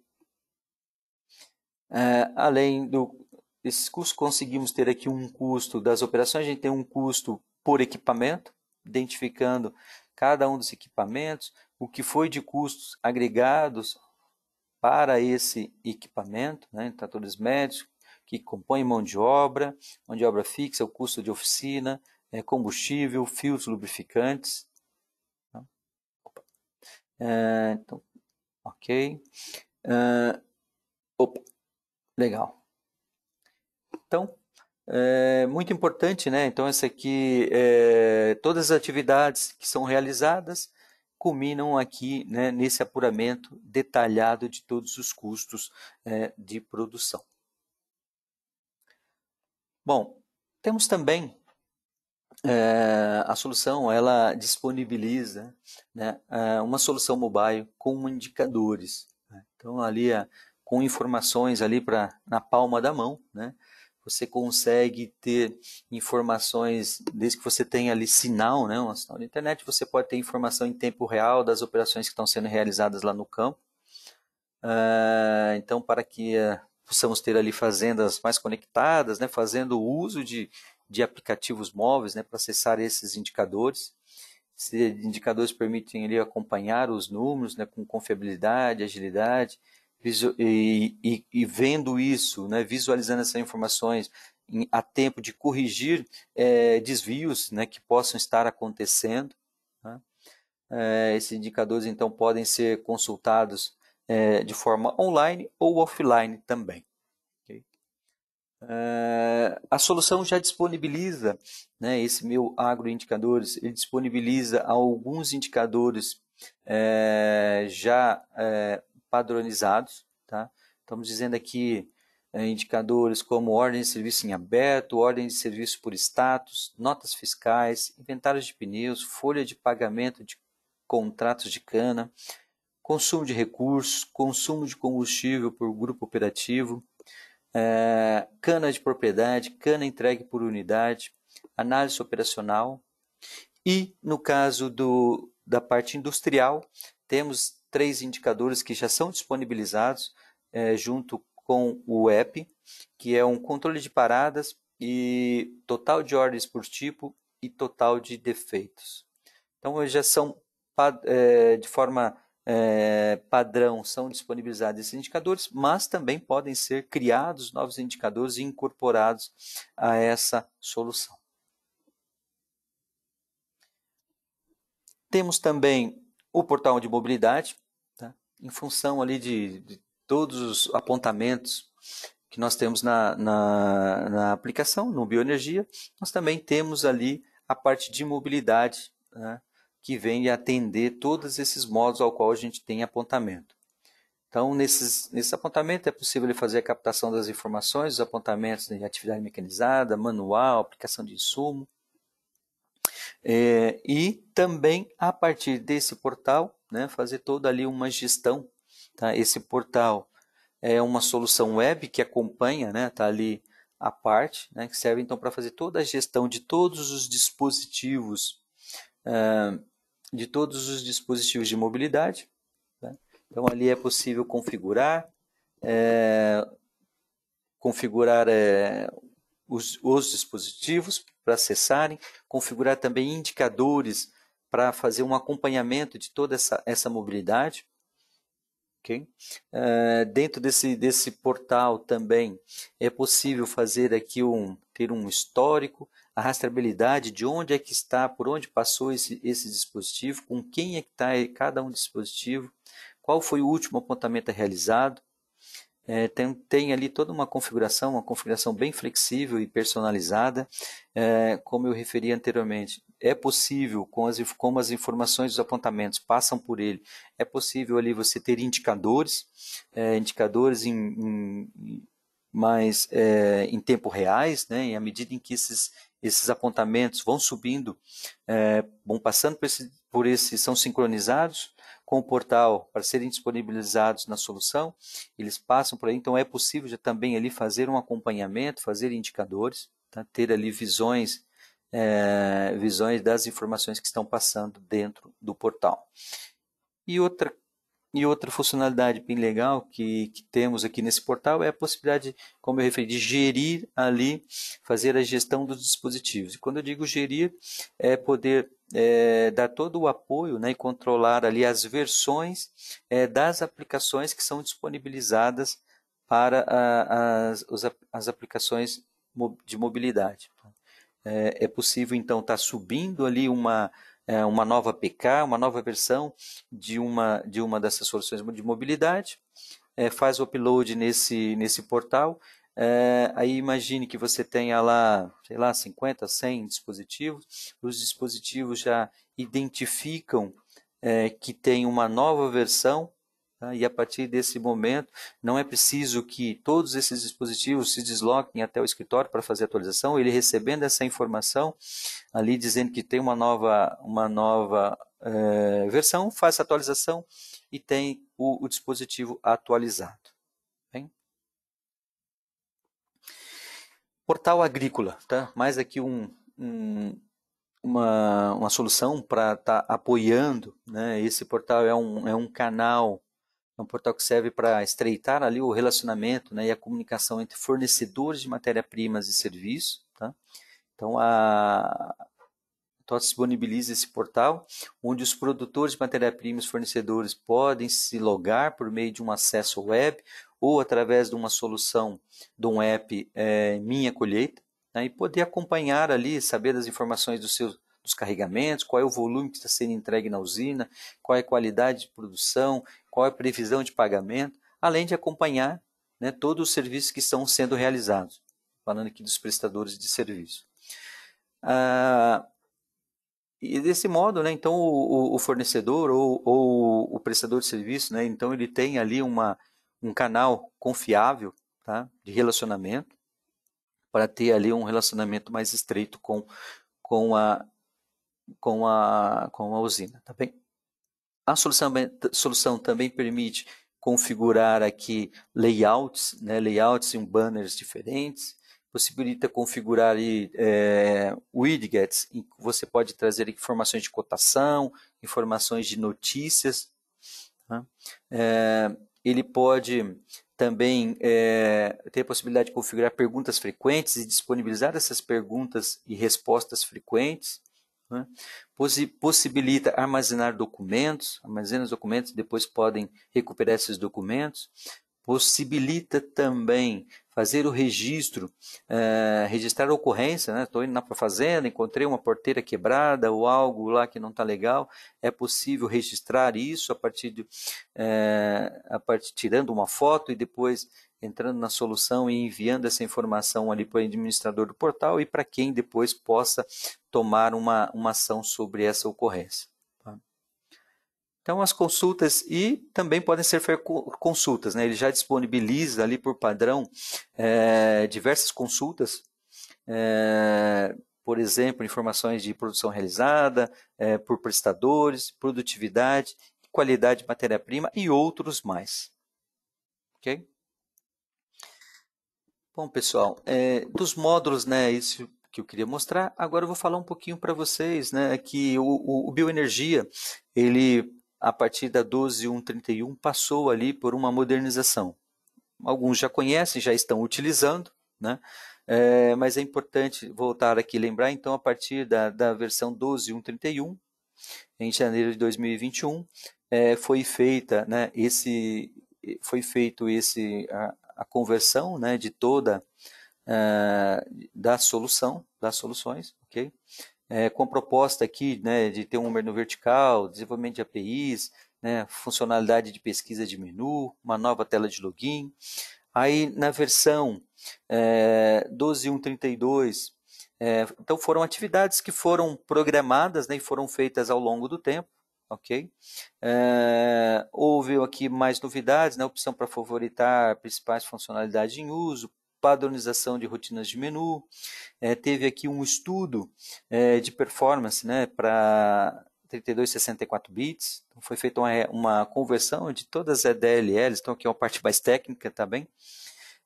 É, além do, esses custos, conseguimos ter aqui um custo das operações, a gente tem um custo por equipamento, identificando cada um dos equipamentos, o que foi de custos agregados para esse equipamento, né? tratores então, médicos, que compõem mão de obra, mão de obra fixa, o custo de oficina, é, combustível, fios lubrificantes. Tá? É, então, ok. É, opa, legal. Então, é muito importante, né? Então, essa aqui, é, todas as atividades que são realizadas culminam aqui né, nesse apuramento detalhado de todos os custos é, de produção. Bom, temos também é, a solução, ela disponibiliza né, uma solução mobile com indicadores. Né? Então, ali, com informações ali pra, na palma da mão, né? você consegue ter informações, desde que você tenha ali sinal, né, um sinal de internet, você pode ter informação em tempo real das operações que estão sendo realizadas lá no campo. Uh, então, para que uh, possamos ter ali fazendas mais conectadas, né, fazendo uso de, de aplicativos móveis né, para acessar esses indicadores. Esses indicadores permitem ali acompanhar os números né, com confiabilidade, agilidade, e, e, e vendo isso, né, visualizando essas informações em, a tempo de corrigir é, desvios né, que possam estar acontecendo. Né? É, esses indicadores, então, podem ser consultados é, de forma online ou offline também. Okay? É, a solução já disponibiliza, né, esse meu agroindicadores, ele disponibiliza alguns indicadores é, já é, padronizados. Tá? Estamos dizendo aqui é, indicadores como ordem de serviço em aberto, ordem de serviço por status, notas fiscais, inventários de pneus, folha de pagamento de contratos de cana, consumo de recursos, consumo de combustível por grupo operativo, é, cana de propriedade, cana entregue por unidade, análise operacional. E no caso do, da parte industrial, temos três indicadores que já são disponibilizados é, junto com o app, que é um controle de paradas e total de ordens por tipo e total de defeitos. Então, já são é, de forma é, padrão são disponibilizados esses indicadores, mas também podem ser criados novos indicadores e incorporados a essa solução. Temos também o portal de mobilidade, em função ali de, de todos os apontamentos que nós temos na, na, na, aplicação, no Bioenergia, nós também temos ali a parte de mobilidade, né, que vem atender todos esses modos ao qual a gente tem apontamento. Então, nesses, nesse apontamento é possível fazer a captação das informações, os apontamentos de atividade mecanizada, manual, aplicação de insumo. É, e também, a partir desse portal, né, fazer toda ali uma gestão. Tá? Esse portal é uma solução web que acompanha, né, tá ali a parte, né, que serve então para fazer toda a gestão de todos os dispositivos, uh, de todos os dispositivos de mobilidade. Tá? Então ali é possível configurar, é, configurar é, os, os dispositivos para acessarem, configurar também indicadores para fazer um acompanhamento de toda essa, essa mobilidade. Okay? Uh, dentro desse, desse portal também é possível fazer aqui um ter um histórico, a rastreabilidade de onde é que está, por onde passou esse, esse dispositivo, com quem é que está cada um dispositivo, qual foi o último apontamento realizado, é, tem, tem, ali toda uma configuração, uma configuração bem flexível e personalizada, é, como eu referi anteriormente. É possível, com as, como as informações dos apontamentos passam por ele, é possível ali você ter indicadores, é, indicadores em, em é, em tempo reais, né, e à medida em que esses, esses apontamentos vão subindo, é, vão passando por esse, por esse, são sincronizados, com o portal para serem disponibilizados na solução, eles passam por aí, então é possível já também ali fazer um acompanhamento, fazer indicadores, tá? ter ali visões, é, visões das informações que estão passando dentro do portal. E outra e outra funcionalidade bem legal que, que, temos aqui nesse portal é a possibilidade, como eu referi, de gerir ali, fazer a gestão dos dispositivos. E quando eu digo gerir, é poder é, dar todo o apoio né, e controlar ali as versões é, das aplicações que são disponibilizadas para a, as, as aplicações de mobilidade. É, é possível, então, estar tá subindo ali uma, é, uma nova PK, uma nova versão de uma, de uma dessas soluções de mobilidade, é, faz o upload nesse, nesse portal é, aí imagine que você tenha lá, sei lá, 50, 100 dispositivos. Os dispositivos já identificam é, que tem uma nova versão tá? e a partir desse momento não é preciso que todos esses dispositivos se desloquem até o escritório para fazer a atualização. Ele recebendo essa informação ali dizendo que tem uma nova, uma nova é, versão, faz a atualização e tem o, o dispositivo atualizado. Portal agrícola, tá? Mais aqui um, um uma, uma solução para estar tá apoiando, né? Esse portal é um, é um canal, é um portal que serve para estreitar ali o relacionamento né? e a comunicação entre fornecedores de matéria-primas e serviços, tá? Então, a, TOTS então, disponibiliza esse portal, onde os produtores de matéria-prima e fornecedores podem se logar por meio de um acesso web, ou através de uma solução de um app é, Minha Colheita, né, e poder acompanhar ali, saber das informações dos seus dos carregamentos, qual é o volume que está sendo entregue na usina, qual é a qualidade de produção, qual é a previsão de pagamento, além de acompanhar né, todos os serviços que estão sendo realizados, falando aqui dos prestadores de serviço. Ah, e desse modo, né, então o, o fornecedor ou, ou, o prestador de serviço, né, então ele tem ali uma, um canal confiável tá? de relacionamento para ter ali um relacionamento mais estreito com, com, a, com, a, com a usina, tá bem? A solução, solução também permite configurar aqui layouts, né, layouts em banners diferentes, possibilita configurar aí, é, widgets, em que você pode trazer informações de cotação, informações de notícias, tá? é, ele pode também é, ter a possibilidade de configurar perguntas frequentes e disponibilizar essas perguntas e respostas frequentes. Né? Possibilita armazenar documentos, armazena os documentos, depois podem recuperar esses documentos. Possibilita também fazer o registro, é, registrar a ocorrência, estou né? indo na fazenda, encontrei uma porteira quebrada ou algo lá que não está legal, é possível registrar isso a partir de, é, a partir, tirando uma foto e depois entrando na solução e enviando essa informação ali para o administrador do portal e para quem depois possa tomar uma, uma ação sobre essa ocorrência. Então, as consultas e também podem ser consultas, né? Ele já disponibiliza ali por padrão é, diversas consultas, é, por exemplo, informações de produção realizada, é, por prestadores, produtividade, qualidade de matéria-prima e outros mais. Ok? Bom, pessoal, dos módulos, né? Isso que eu queria mostrar. Agora eu vou falar um pouquinho para vocês, né? Que o, o, o bioenergia ele a partir da 12131 passou ali por uma modernização. Alguns já conhecem, já estão utilizando, né? É, mas é importante voltar aqui lembrar, então, a partir da, da versão 12131, em janeiro de 2021, é, foi feita, né, esse, foi feito esse, a, a conversão né, de toda a, é, da solução, das soluções, ok? é, com a proposta aqui né, de ter um menu vertical, desenvolvimento de APIs, né, funcionalidade de pesquisa de menu, uma nova tela de login. Aí na versão é, 12.1.32, é, então foram atividades que foram programadas né, e foram feitas ao longo do tempo. Ok? É, houve aqui mais novidades, né, opção para favoritar principais funcionalidades em uso, padronização de rotinas de menu, é, teve aqui um estudo é, de performance né, para 32 64 bits, então, foi feita uma, uma, conversão de todas as DLLs, então aqui é uma parte mais técnica também, tá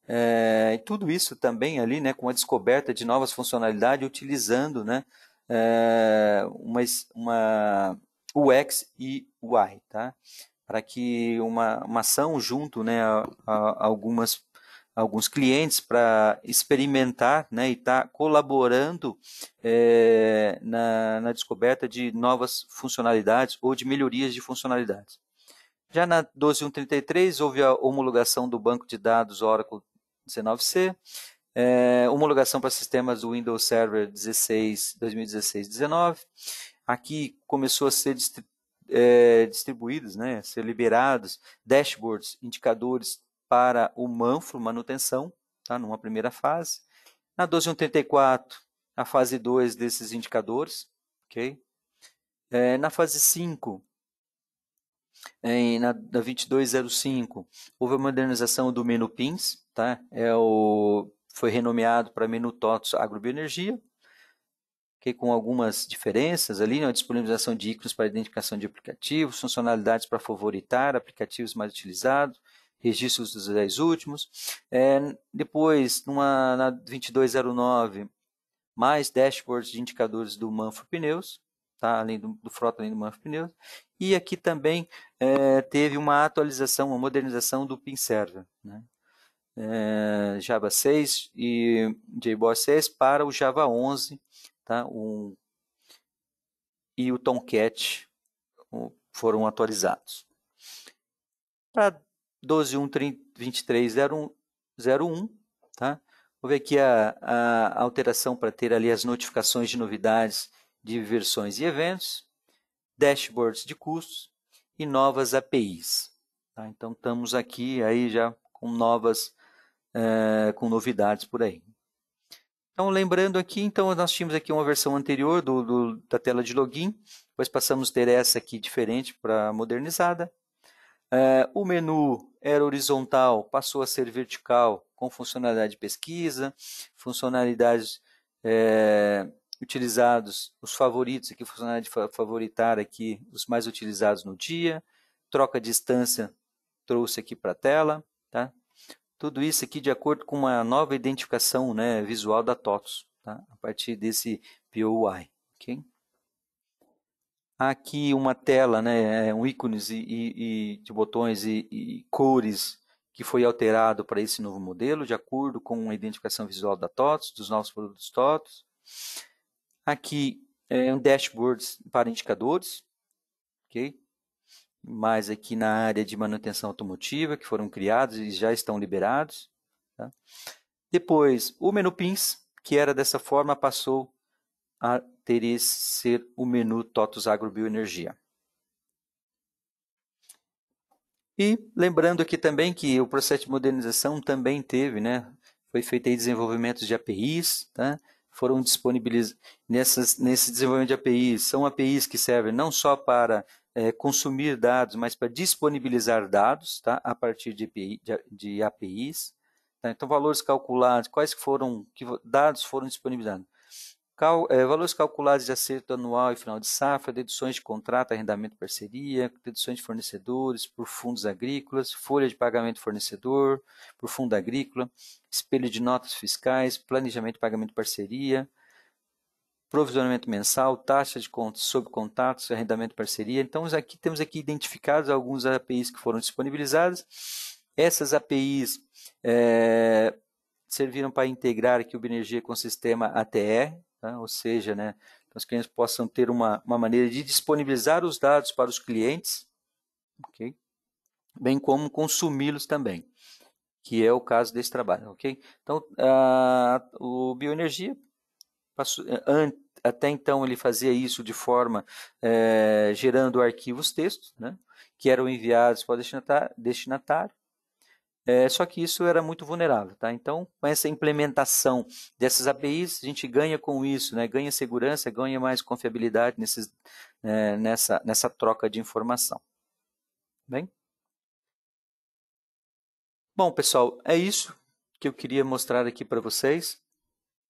é, e tudo isso também ali né, com a descoberta de novas funcionalidades, utilizando né, é, uma, uma UX e UI, tá? para que uma, uma ação junto né, a, a algumas alguns clientes para experimentar né, e estar tá colaborando é, na, na, descoberta de novas funcionalidades ou de melhorias de funcionalidades. Já na 12133 houve a homologação do banco de dados Oracle 19c, é, eh, homologação para sistemas do Windows Server 16, 2016-19. Aqui começou a ser distribuídos, é, eh, distribuídos, né, a ser liberados dashboards, indicadores para o Manflo manutenção, tá? numa primeira fase. Na 12134, a fase 2 desses indicadores. Okay? É, na fase 5, é, em, na, na 2205, houve a modernização do menu PINS, tá? é o, foi renomeado para menu TOTS Agrobioenergia, okay? com algumas diferenças ali, né? a disponibilização de ícones para identificação de aplicativos, funcionalidades para favoritar aplicativos mais utilizados, registros dos 10 últimos. É, depois, numa, na 2209, mais dashboards de indicadores do Manfred Pneus, tá? além do, do, Frota, além do Manfred Pneus. E aqui também é, teve uma atualização, uma modernização do PIN Server. Né? É, Java 6 e JBoss 6 para o Java 11 tá? o, e o Tomcat foram atualizados. Para 1212301, tá? Vou ver aqui a, a alteração para ter ali as notificações de novidades de versões e eventos, dashboards de custos e novas APIs. Tá? Então, estamos aqui aí já com novas, é, com novidades por aí. Então, lembrando aqui, então nós tínhamos aqui uma versão anterior do, do da tela de login, depois passamos a ter essa aqui diferente para modernizada, Uh, o menu era horizontal, passou a ser vertical, com funcionalidade de pesquisa, funcionalidades é, utilizados, os favoritos, aqui funcionalidade de favoritar aqui, os mais utilizados no dia, troca de instância trouxe aqui para a tela, tá? Tudo isso aqui de acordo com uma nova identificação né, visual da TOTOS, tá? a partir desse POI, ok? aqui uma tela, né, é, um ícones e, e, e de botões e, e, cores que foi alterado para esse novo modelo, de acordo com a identificação visual da TOTS, dos novos produtos TOTS. Aqui é um dashboard para indicadores, ok? Mais aqui na área de manutenção automotiva, que foram criados e já estão liberados. Tá? Depois, o menu pins, que era dessa forma, passou a teria esse ser o menu TOTUS Agrobioenergia. E lembrando aqui também que o processo de modernização também teve, né? Foi feito aí desenvolvimento de APIs, tá? foram disponibilizados nesse desenvolvimento de APIs. São APIs que servem não só para é, consumir dados, mas para disponibilizar dados tá? a partir de, API, de, de APIs. Tá? Então, valores calculados, quais foram, que dados foram disponibilizados. Cal, é, valores calculados de acerto anual e final de safra, deduções de contrato, arrendamento parceria, deduções de fornecedores por fundos agrícolas, folha de pagamento fornecedor por fundo agrícola, espelho de notas fiscais, planejamento de pagamento parceria, provisionamento mensal, taxa de contas sobre contatos, arrendamento parceria. Então, aqui temos aqui identificados alguns APIs que foram disponibilizados. Essas APIs é, eh, serviram para integrar aqui o Binergia com o sistema ATR, né? ou seja, né, que os clientes possam ter uma, uma maneira de disponibilizar os dados para os clientes, bem como consumi-los também, que é o caso desse trabalho. Então, a, ah, o Bioenergia, passou, eh, até então, ele fazia isso de forma é, gerando arquivos textos, né? que eram enviados para o destinatário é, só que isso era muito vulnerável, tá? Então, com essa implementação dessas APIs, a gente ganha com isso, né? Ganha segurança, ganha mais confiabilidade nesses, é, nessa, nessa troca de informação. Bem? Bom, pessoal, é isso que eu queria mostrar aqui para vocês,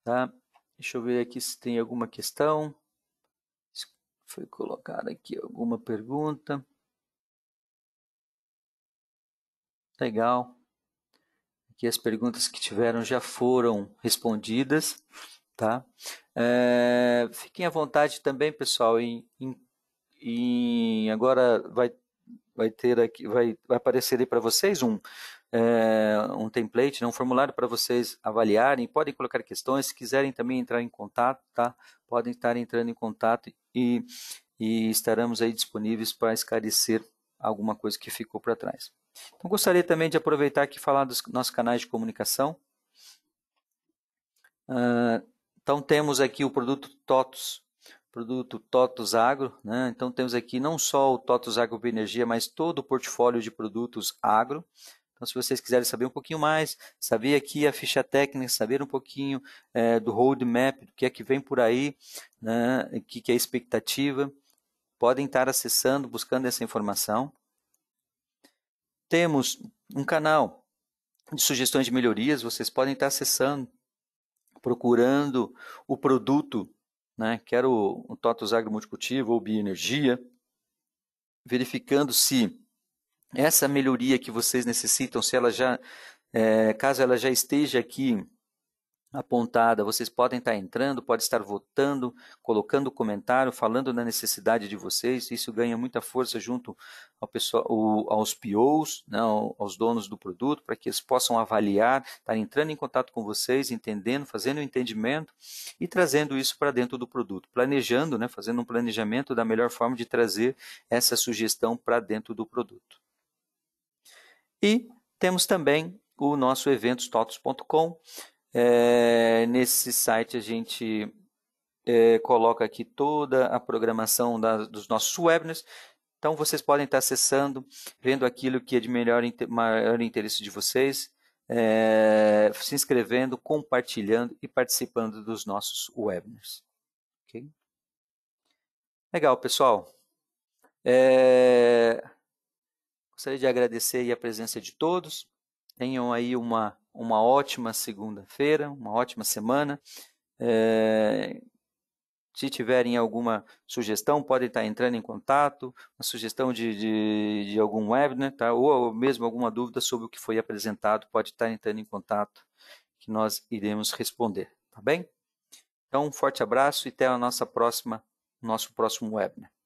tá? Deixa eu ver aqui se tem alguma questão. Foi colocada aqui alguma pergunta. Legal que as perguntas que tiveram já foram respondidas, tá? É, fiquem à vontade também, pessoal, em, em, em agora vai vai ter aqui, vai, vai aparecer aí para vocês um, é, um template, né, um formulário para vocês avaliarem, podem colocar questões, se quiserem também entrar em contato, tá? Podem estar entrando em contato e, e estaremos aí disponíveis para esclarecer alguma coisa que ficou para trás. Então, gostaria também de aproveitar aqui e falar dos nossos canais de comunicação. Uh, então, temos aqui o produto TOTUS, produto TOTUS Agro. Né? Então, temos aqui não só o TOTUS Agro Bioenergia, mas todo o portfólio de produtos agro. Então, se vocês quiserem saber um pouquinho mais, saber aqui a ficha técnica, saber um pouquinho é, do roadmap, do que é que vem por aí, né, o que, que é a expectativa, podem estar acessando, buscando essa informação. Temos um canal de sugestões de melhorias, vocês podem estar acessando, procurando o produto, né? Quero o, o Totus Agro Multicultivo ou Bioenergia, verificando se essa melhoria que vocês necessitam, se ela já, é, caso ela já esteja aqui apontada. Vocês podem estar entrando, pode estar votando, colocando comentário, falando da necessidade de vocês. Isso ganha muita força junto ao pessoal, aos POs, né, aos donos do produto, para que eles possam avaliar, estar entrando em contato com vocês, entendendo, fazendo o um entendimento e trazendo isso para dentro do produto, planejando, né, fazendo um planejamento da melhor forma de trazer essa sugestão para dentro do produto. E temos também o nosso evento totos.com é, nesse site a gente é, coloca aqui toda a programação da, dos nossos webinars. Então vocês podem estar acessando, vendo aquilo que é de melhor maior interesse de vocês, é, se inscrevendo, compartilhando e participando dos nossos webinars. Okay? Legal, pessoal. É, gostaria de agradecer a presença de todos. Tenham aí uma uma ótima segunda-feira, uma ótima semana. É, se tiverem alguma sugestão, podem estar entrando em contato, uma sugestão de, de, de algum webinar, tá? ou, ou mesmo alguma dúvida sobre o que foi apresentado, pode estar entrando em contato, que nós iremos responder, tá bem? Então, um forte abraço e até a nossa próxima, nosso próximo webinar.